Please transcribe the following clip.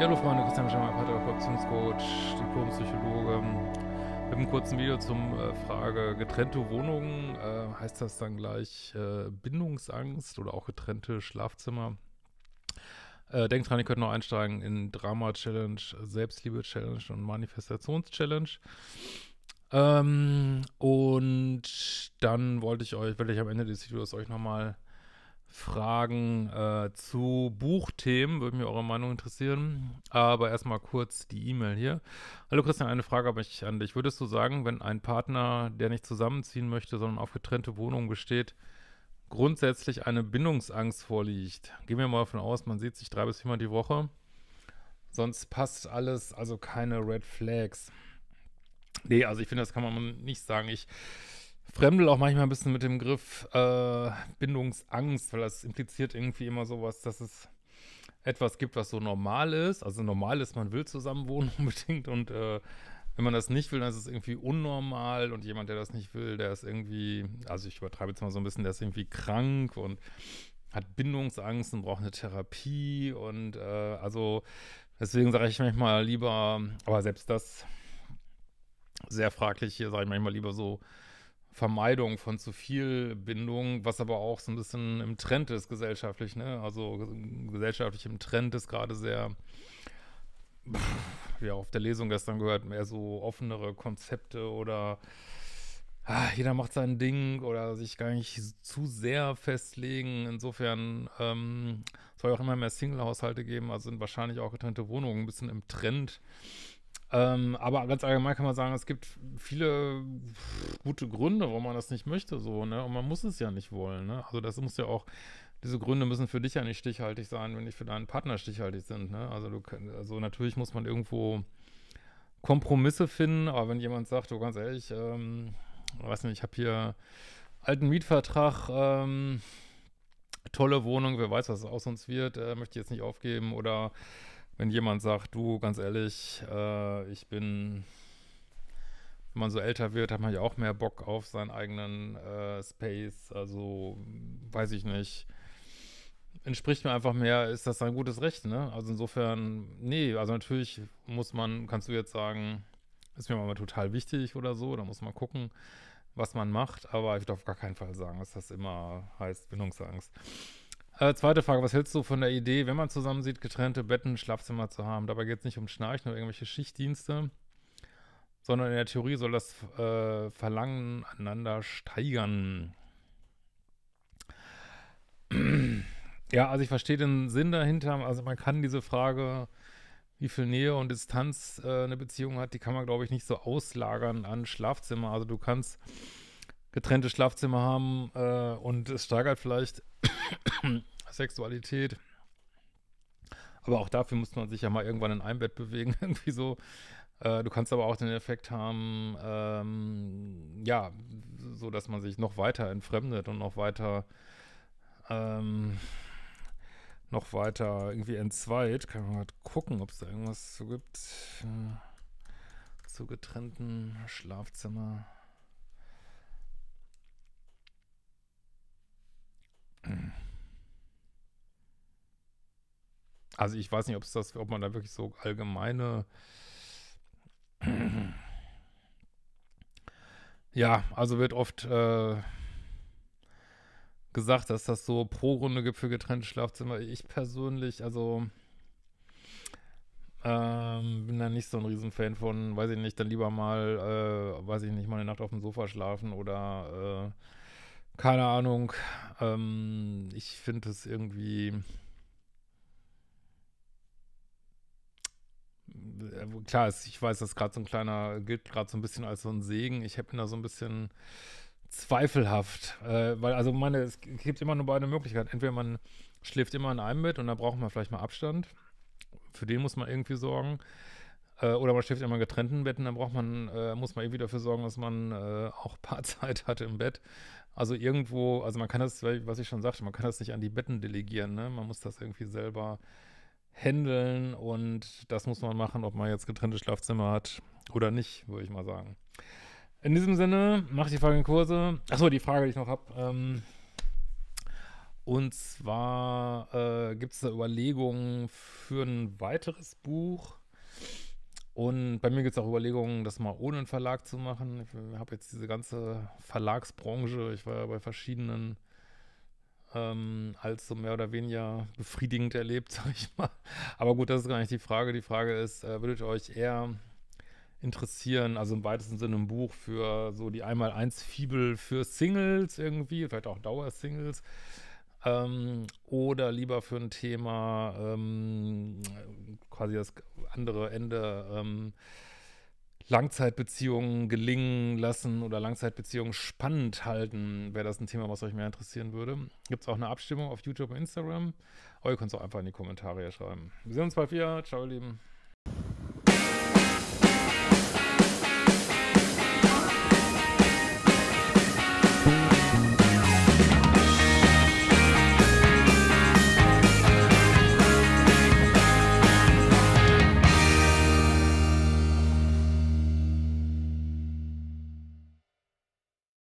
Ja, hallo Freunde, Christian Schemmer, Partnerkooperationscoach, Diplompsychologe. Wir haben ein kurzes Video zum äh, Frage getrennte Wohnungen. Äh, heißt das dann gleich äh, Bindungsangst oder auch getrennte Schlafzimmer? Äh, denkt dran, ihr könnt noch einsteigen in Drama-Challenge, Selbstliebe-Challenge und Manifestations-Challenge. Ähm, und dann wollte ich euch, werde ich am Ende des Videos euch nochmal mal Fragen äh, zu Buchthemen, würde mich eure Meinung interessieren. Aber erstmal kurz die E-Mail hier. Hallo Christian, eine Frage habe ich an dich. Würdest du sagen, wenn ein Partner, der nicht zusammenziehen möchte, sondern auf getrennte Wohnungen besteht, grundsätzlich eine Bindungsangst vorliegt? Gehen wir mal davon aus, man sieht sich drei bis viermal die Woche. Sonst passt alles, also keine Red Flags. Nee, also ich finde, das kann man nicht sagen. Ich Fremdel auch manchmal ein bisschen mit dem Griff äh, Bindungsangst, weil das impliziert irgendwie immer sowas, dass es etwas gibt, was so normal ist. Also normal ist, man will zusammen wohnen unbedingt und äh, wenn man das nicht will, dann ist es irgendwie unnormal und jemand, der das nicht will, der ist irgendwie, also ich übertreibe jetzt mal so ein bisschen, der ist irgendwie krank und hat Bindungsangst und braucht eine Therapie und äh, also deswegen sage ich manchmal lieber, aber selbst das sehr fraglich hier, sage ich manchmal lieber so, Vermeidung von zu viel Bindung, was aber auch so ein bisschen im Trend ist gesellschaftlich, ne? Also gesellschaftlich im Trend ist gerade sehr, ja, auf der Lesung gestern gehört, mehr so offenere Konzepte oder ah, jeder macht sein Ding oder sich gar nicht zu sehr festlegen. Insofern ähm, soll auch immer mehr Single-Haushalte geben, also sind wahrscheinlich auch getrennte Wohnungen ein bisschen im Trend ähm, aber ganz allgemein kann man sagen, es gibt viele gute Gründe, warum man das nicht möchte, so, ne? Und man muss es ja nicht wollen, ne? Also das muss ja auch, diese Gründe müssen für dich ja nicht stichhaltig sein, wenn nicht für deinen Partner stichhaltig sind, ne? Also du, also natürlich muss man irgendwo Kompromisse finden, aber wenn jemand sagt, du ganz ehrlich, ähm, weiß nicht, ich habe hier alten Mietvertrag, ähm, tolle Wohnung, wer weiß, was es aus uns wird, äh, möchte ich jetzt nicht aufgeben oder wenn jemand sagt, du, ganz ehrlich, äh, ich bin, wenn man so älter wird, hat man ja auch mehr Bock auf seinen eigenen äh, Space, also weiß ich nicht. Entspricht mir einfach mehr, ist das ein gutes Recht, ne? Also insofern, nee, also natürlich muss man, kannst du jetzt sagen, ist mir mal total wichtig oder so, da muss man gucken, was man macht, aber ich darf auf gar keinen Fall sagen, dass das immer heißt Bindungsangst. Äh, zweite Frage, was hältst du von der Idee, wenn man zusammensieht, getrennte Betten, Schlafzimmer zu haben? Dabei geht es nicht um Schnarchen oder irgendwelche Schichtdienste, sondern in der Theorie soll das äh, Verlangen einander steigern. Ja, also ich verstehe den Sinn dahinter. Also man kann diese Frage, wie viel Nähe und Distanz äh, eine Beziehung hat, die kann man, glaube ich, nicht so auslagern an Schlafzimmer. Also du kannst getrennte Schlafzimmer haben äh, und es steigert vielleicht Sexualität. Aber auch dafür muss man sich ja mal irgendwann in einem Bett bewegen, irgendwie so. Äh, du kannst aber auch den Effekt haben, ähm, ja, so dass man sich noch weiter entfremdet und noch weiter, ähm, noch weiter irgendwie entzweit. Kann man mal halt gucken, ob es da irgendwas zu gibt. Äh, zu getrennten Schlafzimmer. Also ich weiß nicht, ob es das, ob man da wirklich so allgemeine ja, also wird oft äh, gesagt, dass das so pro Runde gibt für getrennte Schlafzimmer. Ich persönlich, also ähm, bin da nicht so ein Riesenfan von, weiß ich nicht, dann lieber mal, äh, weiß ich nicht, mal eine Nacht auf dem Sofa schlafen oder äh, keine Ahnung. Ähm, ich finde es irgendwie Äh, klar, ist, ich weiß, das gerade so ein kleiner, gilt gerade so ein bisschen als so ein Segen. Ich habe ihn da so ein bisschen zweifelhaft, äh, weil also meine, es gibt immer nur beide Möglichkeiten. Entweder man schläft immer in einem Bett und da braucht man vielleicht mal Abstand. Für den muss man irgendwie sorgen. Äh, oder man schläft immer in getrennten Betten, dann braucht man, äh, muss man irgendwie dafür sorgen, dass man äh, auch Paarzeit hat im Bett. Also irgendwo, also man kann das, was ich schon sagte, man kann das nicht an die Betten delegieren, ne? Man muss das irgendwie selber äh, handeln und das muss man machen, ob man jetzt getrennte Schlafzimmer hat oder nicht, würde ich mal sagen. In diesem Sinne, macht die folgenden Kurse. Achso, die Frage, die ich noch habe. Ähm, und zwar äh, gibt es da Überlegungen für ein weiteres Buch. Und bei mir gibt es auch Überlegungen, das mal ohne einen Verlag zu machen. Ich habe jetzt diese ganze Verlagsbranche, ich war ja bei verschiedenen ähm, als so mehr oder weniger befriedigend erlebt, sag ich mal. Aber gut, das ist gar nicht die Frage. Die Frage ist, äh, würdet ihr euch eher interessieren, also im weitesten Sinne ein Buch für so die einmal eins fibel für Singles irgendwie, vielleicht auch Dauersingles, ähm, oder lieber für ein Thema ähm, quasi das andere Ende ähm, Langzeitbeziehungen gelingen lassen oder Langzeitbeziehungen spannend halten, wäre das ein Thema, was euch mehr interessieren würde. Gibt es auch eine Abstimmung auf YouTube und Instagram. Aber ihr könnt es auch einfach in die Kommentare schreiben. Wir sehen uns bald wieder. Ciao, ihr Lieben.